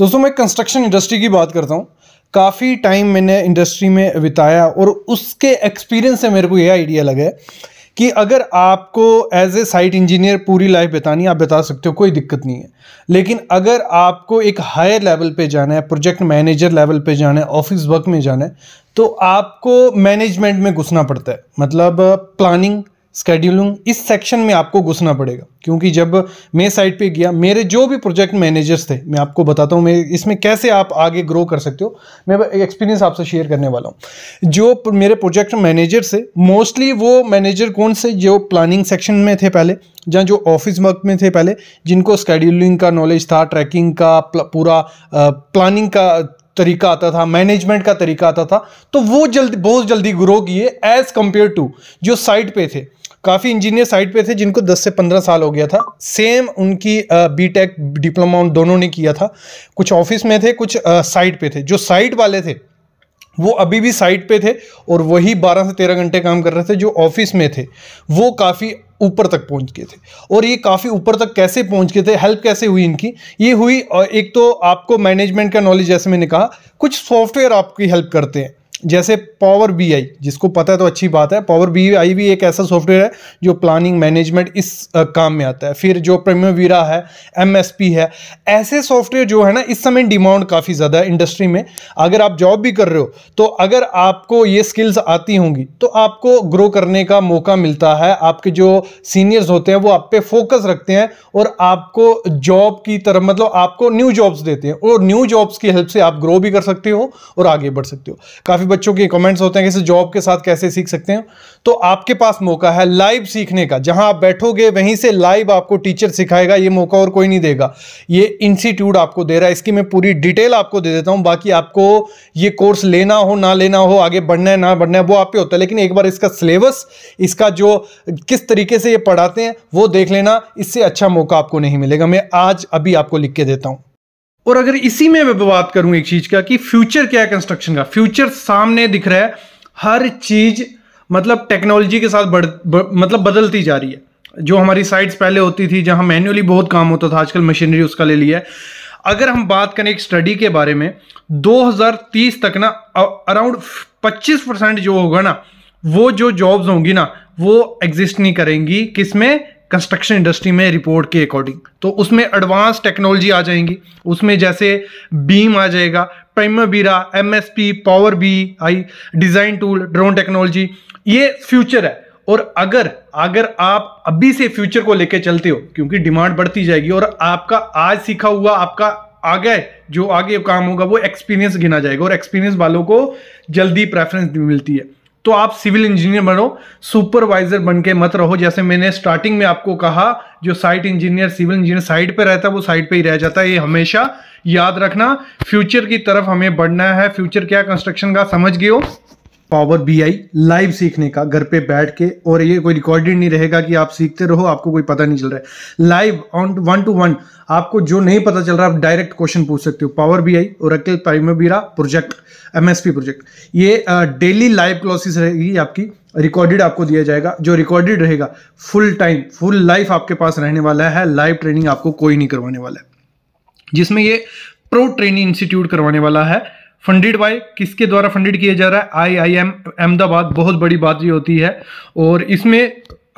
दोस्तों मैं construction industry की बात करता हूँ काफ़ी टाइम मैंने इंडस्ट्री में बिताया और उसके एक्सपीरियंस से मेरे को यह आइडिया लगा है कि अगर आपको एज ए साइट इंजीनियर पूरी लाइफ बितानी आप बता सकते हो कोई दिक्कत नहीं है लेकिन अगर आपको एक हायर लेवल पे जाना है प्रोजेक्ट मैनेजर लेवल पे जाना है ऑफिस वर्क में जाना है तो आपको मैनेजमेंट में घुसना पड़ता है मतलब प्लानिंग स्केड्यूलिंग इस सेक्शन में आपको घुसना पड़ेगा क्योंकि जब मैं साइट पे गया मेरे जो भी प्रोजेक्ट मैनेजर्स थे मैं आपको बताता हूँ मैं इसमें कैसे आप आगे ग्रो कर सकते हो मैं एक्सपीरियंस आपसे शेयर करने वाला हूँ जो मेरे प्रोजेक्ट मैनेजर से मोस्टली वो मैनेजर कौन से जो प्लानिंग सेक्शन में थे पहले जहाँ जो ऑफिस वर्क में थे पहले जिनको स्केड्यूलिंग का नॉलेज था ट्रैकिंग का पूरा प्लानिंग का तरीका आता था मैनेजमेंट का तरीका आता था तो वो जल्दी बहुत जल्दी ग्रो किए एज़ कम्पेयर टू जो साइट पे थे काफ़ी इंजीनियर साइड पे थे जिनको 10 से 15 साल हो गया था सेम उनकी बी टेक डिप्लोमा उन दोनों ने किया था कुछ ऑफिस में थे कुछ साइड पे थे जो साइड वाले थे वो अभी भी साइट पे थे और वही 12 से 13 घंटे काम कर रहे थे जो ऑफिस में थे वो काफ़ी ऊपर तक पहुंच गए थे और ये काफ़ी ऊपर तक कैसे पहुंच गए थे हेल्प कैसे हुई इनकी ये हुई एक तो आपको मैनेजमेंट का नॉलेज जैसे मैंने कहा कुछ सॉफ्टवेयर आपकी हेल्प करते हैं जैसे पावर बी आई जिसको पता है तो अच्छी बात है पावर बी आई भी एक ऐसा सॉफ्टवेयर है जो प्लानिंग मैनेजमेंट इस काम में आता है फिर जो वीरा है एम एस पी है ऐसे सॉफ्टवेयर जो है ना इस समय डिमांड काफ़ी ज़्यादा है इंडस्ट्री में अगर आप जॉब भी कर रहे हो तो अगर आपको ये स्किल्स आती होंगी तो आपको ग्रो करने का मौका मिलता है आपके जो सीनियर्स होते हैं वो आप पे फोकस रखते हैं और आपको जॉब की तरफ मतलब आपको न्यू जॉब्स देते हैं और न्यू जॉब्स की हेल्प से आप ग्रो भी कर सकते हो और आगे बढ़ सकते हो काफ़ी काफी बच्चों के कमेंट्स होते हैं कि जॉब के साथ कैसे सीख सकते हैं तो आपके पास मौका है लाइव सीखने का जहां आप बैठोगे वहीं से लाइव आपको टीचर सिखाएगा ये मौका और कोई नहीं देगा ये इंस्टीट्यूट आपको दे रहा है इसकी मैं पूरी डिटेल आपको दे देता हूं बाकी आपको ये कोर्स लेना हो ना लेना हो आगे बढ़ना है ना बढ़ना है वो आप पे होता है लेकिन एक बार इसका सिलेबस इसका जो किस तरीके से ये पढ़ाते हैं वो देख लेना इससे अच्छा मौका आपको नहीं मिलेगा मैं आज अभी आपको लिख के देता हूँ और अगर इसी में मैं बात करूं एक चीज का कि फ्यूचर क्या है कंस्ट्रक्शन का फ्यूचर सामने दिख रहा है हर चीज मतलब टेक्नोलॉजी के साथ बढ़ ब, मतलब बदलती जा रही है जो हमारी साइट्स पहले होती थी जहां मैन्युअली बहुत काम होता था आजकल मशीनरी उसका ले लिया है अगर हम बात करें एक स्टडी के बारे में 2030 तक ना अराउंड 25 परसेंट जो होगा ना वो जो जॉब्स होंगी ना वो एग्जिस्ट नहीं करेंगी किसमें कंस्ट्रक्शन इंडस्ट्री में रिपोर्ट के अकॉर्डिंग तो उसमें एडवांस टेक्नोलॉजी आ जाएंगी उसमें जैसे बीम आ जाएगा बीरा M S P power B I design tool drone technology ये फ्यूचर है और अगर अगर आप अभी से फ्यूचर को लेकर चलते हो क्योंकि डिमांड बढ़ती जाएगी और आपका आज सीखा हुआ आपका आगे जो आगे काम होगा वो एक्सपीरियंस गिना जाएगा और एक्सपीरियंस वालों को जल्दी प्रेफरेंस मिलती है तो आप सिविल इंजीनियर बनो सुपरवाइजर बन के मत रहो जैसे मैंने स्टार्टिंग में आपको कहा जो site engineer civil engineer site पे रहता है वो साइट पे ही रह जाता है ये हमेशा याद रखना फ्यूचर की तरफ हमें बढ़ना है फ्यूचर क्या कंस्ट्रक्शन का समझ गए हो पावर बी आई लाइव सीखने का घर पे बैठ के और ये कोई रिकॉर्डेड नहीं रहेगा कि आप सीखते रहो आपको कोई पता नहीं चल रहा है live on one two one आपको जो नहीं पता चल रहा आप डायरेक्ट क्वेश्चन पूछ सकते हो पावर बी आई और अकेल प्राइमबीरा प्रोजेक्ट एमएसपी प्रोजेक्ट ये डेली लाइव क्लासेस रहेगी आपकी रिकॉर्डेड आपको दिया जाएगा जो रिकॉर्डेड रहेगा फुल टाइम फुल लाइफ आपके पास रहने वाला है लाइव ट्रेनिंग आपको कोई नहीं करवाने वाला है जिसमें ये प्रो ट्रेनिंग इंस्टीट्यूट करवाने वाला है फंडेड बाय किसके द्वारा फंडेड किया जा रहा है आई आई एम अहमदाबाद बहुत बड़ी बात ये होती है और इसमें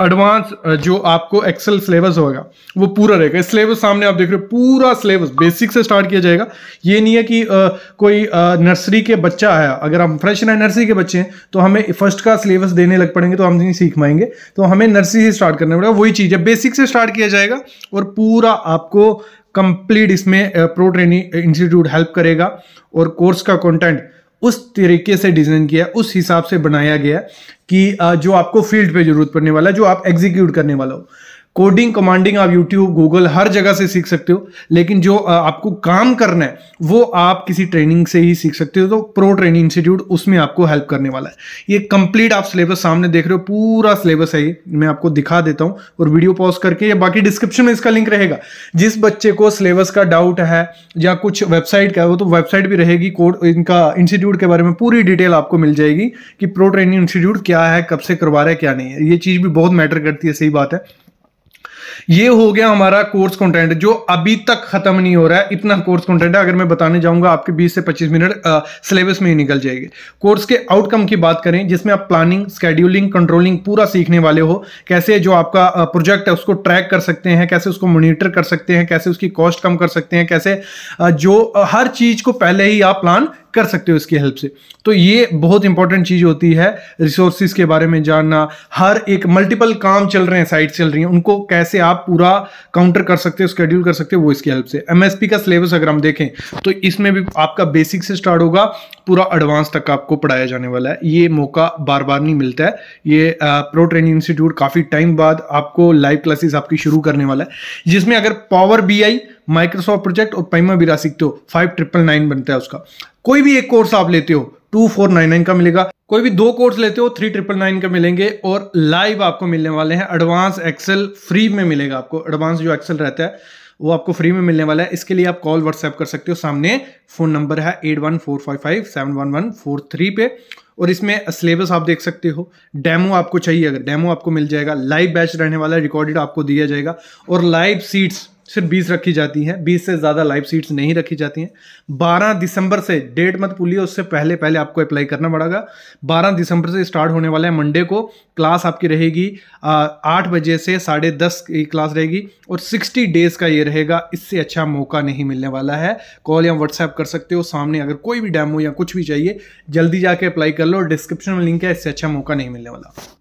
एडवांस जो आपको एक्सेल सिलेबस होगा वो पूरा रहेगा सिलेबस सामने आप देख रहे हो पूरा सिलेबस बेसिक से स्टार्ट किया जाएगा ये नहीं है कि आ, कोई नर्सरी के बच्चा आया अगर हम फ्रेश हैं नर्सरी के बच्चे हैं तो हमें फर्स्ट का सिलेबस देने लग पड़ेंगे तो हम नहीं सीख पाएंगे तो हमें नर्सरी से स्टार्ट करना पड़ेगा वही चीज़ है बेसिक से स्टार्ट किया जाएगा और पूरा आपको कंप्लीट इसमें प्रो ट्रेनिंग इंस्टीट्यूट हेल्प करेगा और कोर्स का कंटेंट उस तरीके से डिजाइन किया उस हिसाब से बनाया गया कि जो आपको फील्ड पे जरूरत पड़ने वाला है जो आप एग्जीक्यूट करने वाला हो कोडिंग कमांडिंग आप यूट्यूब गूगल हर जगह से सीख सकते हो लेकिन जो आपको काम करना है वो आप किसी ट्रेनिंग से ही सीख सकते हो तो प्रो ट्रेनिंग इंस्टीट्यूट उसमें आपको हेल्प करने वाला है ये कंप्लीट आप सिलेबस सामने देख रहे हो पूरा सिलेबस है ये मैं आपको दिखा देता हूँ और वीडियो पॉज करके या बाकी डिस्क्रिप्शन में इसका लिंक रहेगा जिस बच्चे को सिलेबस का डाउट है या कुछ वेबसाइट का है वो तो वेबसाइट भी रहेगी कोड इनका इंस्टीट्यूट के बारे में पूरी डिटेल आपको मिल जाएगी कि प्रो ट्रेनिंग इंस्टीट्यूट क्या है कब से करवा रहा है क्या नहीं है ये चीज़ भी बहुत मैटर करती है सही बात है ये हो गया हमारा कोर्स कंटेंट जो अभी तक खत्म नहीं हो रहा है इतना कोर्स कंटेंट है अगर मैं बताने जाऊंगा आपके 20 से 25 मिनट सिलेबस में ही निकल जाएंगे कोर्स के आउटकम की बात करें जिसमें आप प्लानिंग स्केड्यूलिंग कंट्रोलिंग पूरा सीखने वाले हो कैसे जो आपका प्रोजेक्ट है उसको ट्रैक कर सकते हैं कैसे उसको मोनिटर कर सकते हैं कैसे उसकी कॉस्ट कम कर सकते हैं कैसे जो हर चीज को पहले ही आप प्लान कर सकते हो इसकी हेल्प से तो ये बहुत इंपॉर्टेंट चीज़ होती है रिसोर्सिस के बारे में जानना हर एक मल्टीपल काम चल रहे हैं साइट चल रही हैं उनको कैसे आप पूरा काउंटर कर सकते हो स्केड्यूल कर सकते हो वो इसकी हेल्प से एमएसपी का सिलेबस अगर हम देखें तो इसमें भी आपका बेसिक से स्टार्ट होगा पूरा एडवांस तक आपको पढ़ाया जाने वाला है ये मौका बार बार नहीं मिलता है ये प्रो ट्रेनिंग इंस्टीट्यूट काफ़ी टाइम बाद आपको लाइव क्लासेस आपकी शुरू करने वाला है जिसमें अगर पावर बी माइक्रोसॉफ्ट प्रोजेक्ट और पैमा भी सीखते हो फाइव ट्रिपल नाइन बनता है उसका कोई भी एक कोर्स आप लेते हो टू फोर नाइन नाइन का मिलेगा कोई भी दो कोर्स लेते हो थ्री ट्रिपल नाइन का मिलेंगे और लाइव आपको मिलने वाले हैं एडवांस एक्सेल फ्री में मिलेगा आपको एडवांस जो एक्सेल रहता है वो आपको फ्री में मिलने वाला है इसके लिए आप कॉल व्हाट्सएप कर सकते हो सामने फ़ोन नंबर है eight one four five five seven one one four three पे और इसमें सिलेबस आप देख सकते हो डेमो आपको चाहिए अगर डेमो आपको मिल जाएगा लाइव बैच रहने वाला है रिकॉर्डेड आपको दिया जाएगा और लाइव सीट्स सिर्फ बीस रखी जाती हैं बीस से ज़्यादा लाइव सीट्स नहीं रखी जाती हैं बारह दिसंबर से डेट मत भूलिए उससे पहले पहले आपको अप्लाई करना पड़ेगा बारह दिसंबर से स्टार्ट होने वाला है मंडे को क्लास आपकी रहेगी आठ बजे से साढ़े दस की क्लास रहेगी और सिक्सटी डेज़ का ये रहेगा इससे अच्छा मौका नहीं मिलने वाला है कॉल या व्हाट्सएप कर सकते हो सामने अगर कोई भी डैमो या कुछ भी चाहिए जल्दी जाके अप्लाई कर लो डिस्क्रिप्शन में लिंक है इससे अच्छा मौका नहीं मिलने वाला